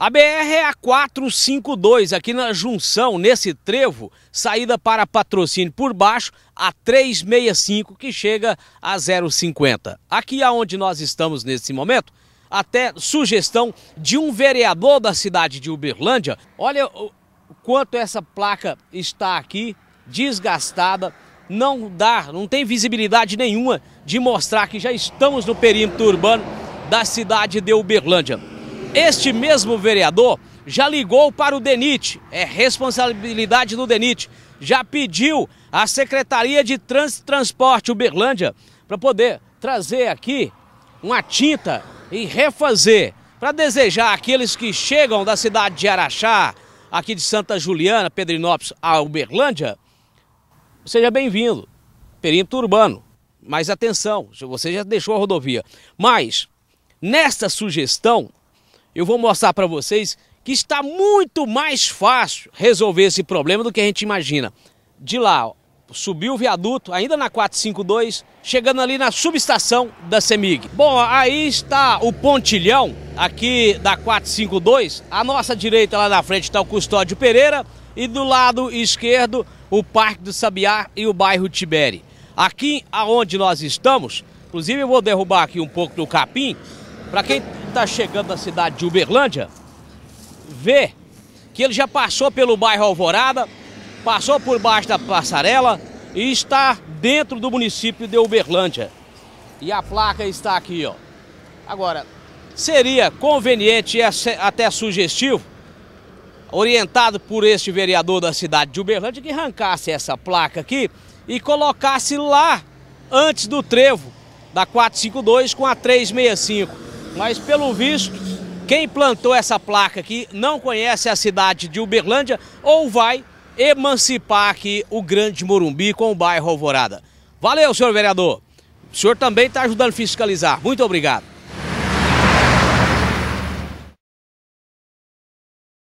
A BR é a 452, aqui na junção, nesse trevo, saída para patrocínio por baixo, a 365, que chega a 050. Aqui aonde nós estamos nesse momento, até sugestão de um vereador da cidade de Uberlândia. Olha o quanto essa placa está aqui, desgastada, não dá, não tem visibilidade nenhuma de mostrar que já estamos no perímetro urbano da cidade de Uberlândia. Este mesmo vereador já ligou para o DENIT, é responsabilidade do DENIT, já pediu à Secretaria de Trans Transporte Uberlândia para poder trazer aqui uma tinta e refazer para desejar aqueles que chegam da cidade de Araxá, aqui de Santa Juliana, Pedrinópolis, a Uberlândia, seja bem-vindo, perímetro urbano. Mas atenção, você já deixou a rodovia. Mas, nesta sugestão, eu vou mostrar para vocês que está muito mais fácil resolver esse problema do que a gente imagina. De lá, ó, subiu o viaduto, ainda na 452, chegando ali na subestação da CEMIG. Bom, aí está o pontilhão aqui da 452. À nossa direita, lá na frente, está o Custódio Pereira e do lado esquerdo o Parque do Sabiá e o bairro Tibere. Aqui aonde nós estamos, inclusive eu vou derrubar aqui um pouco do capim, para quem está chegando na cidade de Uberlândia, vê que ele já passou pelo bairro Alvorada, passou por baixo da passarela e está dentro do município de Uberlândia. E a placa está aqui, ó. Agora, seria conveniente e até sugestivo, orientado por este vereador da cidade de Uberlândia, que arrancasse essa placa aqui e colocasse lá antes do trevo da 452 com a 365 mas pelo visto, quem plantou essa placa aqui não conhece a cidade de Uberlândia ou vai emancipar aqui o Grande Morumbi com o bairro Alvorada. Valeu, senhor vereador. O senhor também está ajudando a fiscalizar. Muito obrigado.